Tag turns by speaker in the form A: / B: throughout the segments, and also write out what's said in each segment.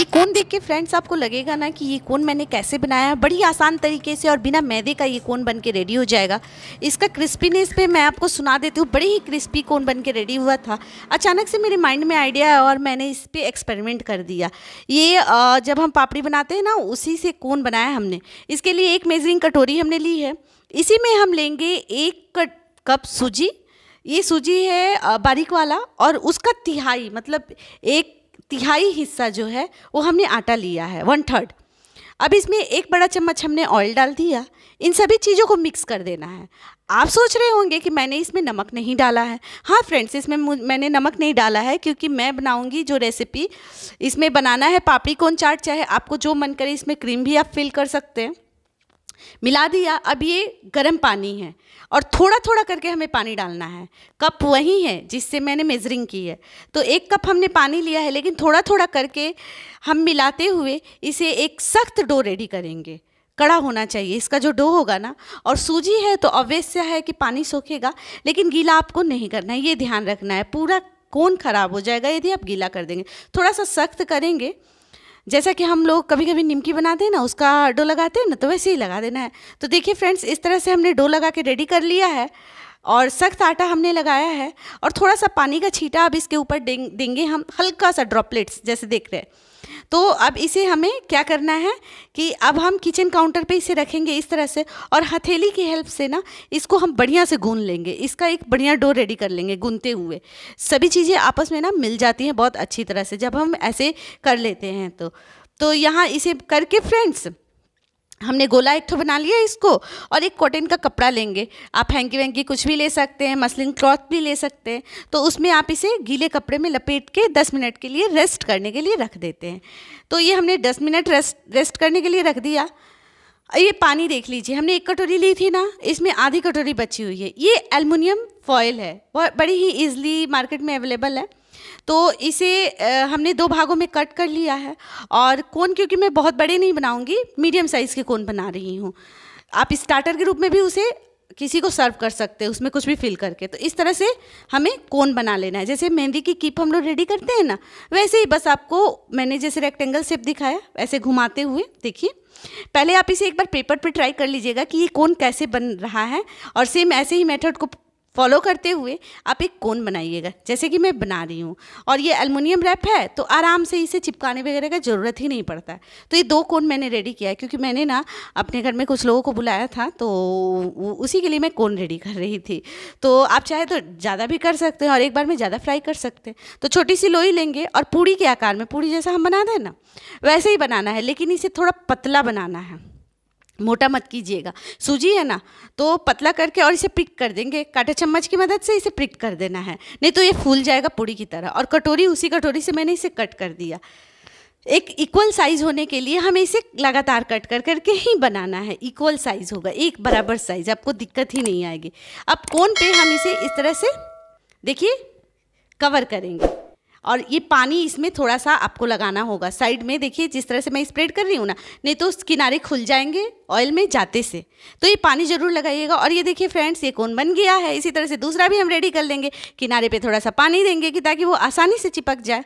A: ये कौन देख के फ्रेंड्स आपको लगेगा ना कि ये कौन मैंने कैसे बनाया बड़ी आसान तरीके से और बिना मैदे का ये कौन बन के रेडी हो जाएगा इसका क्रिस्पीनेस पे मैं आपको सुना देती हूँ बड़ी ही क्रिस्पी कौन बन के रेडी हुआ था अचानक से मेरे माइंड में आइडिया है और मैंने इस पर एक्सपेरिमेंट कर दिया ये जब हम पापड़ी बनाते हैं ना उसी से कौन बनाया हमने इसके लिए एक मेजरिंग कटोरी हमने ली है इसी में हम लेंगे एक कप सूजी ये सूजी है बारीक वाला और उसका तिहाई मतलब एक तिहाई हिस्सा जो है वो हमने आटा लिया है वन थर्ड अब इसमें एक बड़ा चम्मच हमने ऑयल डाल दिया इन सभी चीज़ों को मिक्स कर देना है आप सोच रहे होंगे कि मैंने इसमें नमक नहीं डाला है हाँ फ्रेंड्स इसमें मैंने नमक नहीं डाला है क्योंकि मैं बनाऊंगी जो रेसिपी इसमें बनाना है पापड़ी कौन चाट चाहे आपको जो मन करे इसमें क्रीम भी आप फिल कर सकते हैं मिला दिया अब ये गर्म पानी है और थोड़ा थोड़ा करके हमें पानी डालना है कप वही है जिससे मैंने मेजरिंग की है तो एक कप हमने पानी लिया है लेकिन थोड़ा थोड़ा करके हम मिलाते हुए इसे एक सख्त डो रेडी करेंगे कड़ा होना चाहिए इसका जो डो होगा ना और सूजी है तो अवश्य है कि पानी सोखेगा लेकिन गीला आपको नहीं करना है ये ध्यान रखना है पूरा कौन खराब हो जाएगा यदि आप गीला कर देंगे थोड़ा सा सख्त करेंगे जैसा कि हम लोग कभी कभी निमकी बनाते हैं ना उसका डो लगाते हैं ना तो वैसे ही लगा देना है तो देखिए फ्रेंड्स इस तरह से हमने डो लगा के रेडी कर लिया है और सख्त आटा हमने लगाया है और थोड़ा सा पानी का छीटा अब इसके ऊपर देंगे हम हल्का सा ड्रॉपलेट्स जैसे देख रहे हैं तो अब इसे हमें क्या करना है कि अब हम किचन काउंटर पे इसे रखेंगे इस तरह से और हथेली की हेल्प से ना इसको हम बढ़िया से गून लेंगे इसका एक बढ़िया डो रेडी कर लेंगे गूनते हुए सभी चीज़ें आपस में ना मिल जाती हैं बहुत अच्छी तरह से जब हम ऐसे कर लेते हैं तो तो यहाँ इसे करके फ्रेंड्स हमने गोला एक ठो बना लिया इसको और एक कॉटन का कपड़ा लेंगे आप हैंकी वैंकी कुछ भी ले सकते हैं मसलिन क्लॉथ भी ले सकते हैं तो उसमें आप इसे गीले कपड़े में लपेट के 10 मिनट के लिए रेस्ट करने के लिए रख देते हैं तो ये हमने 10 मिनट रेस्ट रेस्ट करने के लिए रख दिया ये पानी देख लीजिए हमने एक कटोरी ली थी ना इसमें आधी कटोरी बची हुई है ये एलमिनियम फॉयल है बड़ी ही ईजिली मार्केट में अवेलेबल है तो इसे हमने दो भागों में कट कर लिया है और कोन क्योंकि मैं बहुत बड़े नहीं बनाऊंगी मीडियम साइज़ के कोन बना रही हूँ आप स्टार्टर के रूप में भी उसे किसी को सर्व कर सकते हैं उसमें कुछ भी फिल करके तो इस तरह से हमें कोन बना लेना है जैसे मेहंदी की कीप हम लोग रेडी करते हैं ना वैसे ही बस आपको मैंने जैसे रेक्टेंगल शेप दिखाया वैसे घुमाते हुए देखिए पहले आप इसे एक बार पेपर पे ट्राई कर लीजिएगा कि ये कोन कैसे बन रहा है और सेम ऐसे ही मेथड को फॉलो करते हुए आप एक कोन बनाइएगा जैसे कि मैं बना रही हूँ और ये अल्मोनियम रैप है तो आराम से इसे चिपकाने वगैरह का ज़रूरत ही नहीं पड़ता है तो ये दो कोन मैंने रेडी किया है क्योंकि मैंने ना अपने घर में कुछ लोगों को बुलाया था तो उसी के लिए मैं कोन रेडी कर रही थी तो आप चाहे तो ज़्यादा भी कर सकते हैं और एक बार में ज़्यादा फ्राई कर सकते हैं तो छोटी सी लोई लेंगे और पूड़ी के आकार में पूड़ी जैसा हम बना दें ना वैसे ही बनाना है लेकिन इसे थोड़ा पतला बनाना है मोटा मत कीजिएगा सूजी है ना तो पतला करके और इसे प्रिक कर देंगे काटा चम्मच की मदद से इसे प्रिक कर देना है नहीं तो ये फूल जाएगा पूड़ी की तरह और कटोरी उसी कटोरी से मैंने इसे कट कर दिया एक इक्वल साइज़ होने के लिए हमें इसे लगातार कट कर करके ही बनाना है इक्वल साइज़ होगा एक बराबर साइज़ आपको दिक्कत ही नहीं आएगी अब कौन पे हम इसे इस तरह से देखिए कवर करेंगे और ये पानी इसमें थोड़ा सा आपको लगाना होगा साइड में देखिए जिस तरह से मैं स्प्रेड कर रही हूँ ना नहीं तो किनारे खुल जाएंगे ऑयल में जाते से तो ये पानी ज़रूर लगाइएगा और ये देखिए फ्रेंड्स ये कौन बन गया है इसी तरह से दूसरा भी हम रेडी कर लेंगे किनारे पे थोड़ा सा पानी देंगे कि ताकि वो आसानी से चिपक जाए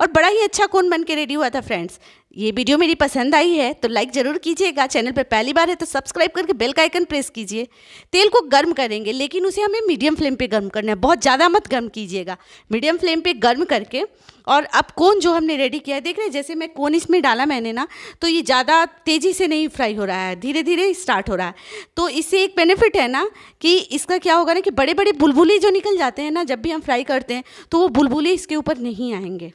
A: और बड़ा ही अच्छा कौन बन के रेडी हुआ था फ्रेंड्स ये वीडियो मेरी पसंद आई है तो लाइक ज़रूर कीजिएगा चैनल पर पहली बार है तो सब्सक्राइब करके बेल का आइकन प्रेस कीजिए तेल को गर्म करेंगे लेकिन उसे हमें मीडियम फ्लेम पे गर्म करना है बहुत ज़्यादा मत गर्म कीजिएगा मीडियम फ्लेम पे गर्म करके और अब कोन जो हमने रेडी किया है देख रहे हैं जैसे मैं कोन इसमें डाला मैंने ना तो ये ज़्यादा तेज़ी से नहीं फ्राई हो रहा है धीरे धीरे स्टार्ट हो रहा है तो इससे एक बेनिफिट है ना कि इसका क्या होगा ना कि बड़े बड़े बुलबुली जो निकल जाते हैं ना जब भी हम फ्राई करते हैं तो वो बुलबुली इसके ऊपर नहीं आएंगे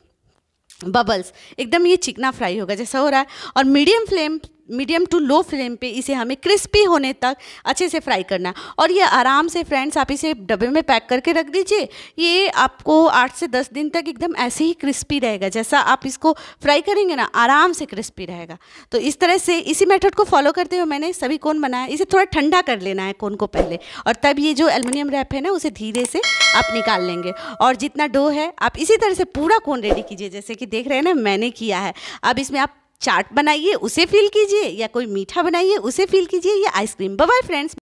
A: बबल्स एकदम ये चिकना फ्राई होगा जैसा हो रहा है और medium flame medium to low flame पे इसे हमें क्रिस्पी होने तक अच्छे से फ्राई करना है और ये आराम से फ्रेंड्स आप इसे डब्बे में पैक करके रख दीजिए ये आपको आठ से दस दिन तक एकदम ऐसे ही क्रिस्पी रहेगा जैसा आप इसको फ्राई करेंगे ना आराम से क्रिस्पी रहेगा तो इस तरह से इसी मेथड को फॉलो करते हुए मैंने सभी कोन बनाया इसे थोड़ा ठंडा कर लेना है कोन को पहले और तब ये जो एलमिनियम रैप है ना उसे धीरे से आप निकाल लेंगे और जितना डो है आप इसी तरह से पूरा कोन रेडी कीजिए जैसे कि देख रहे हैं ना मैंने किया है अब इसमें आप चाट बनाइए उसे फील कीजिए या कोई मीठा बनाइए उसे फील कीजिए या आइसक्रीम बाय फ्रेंड्स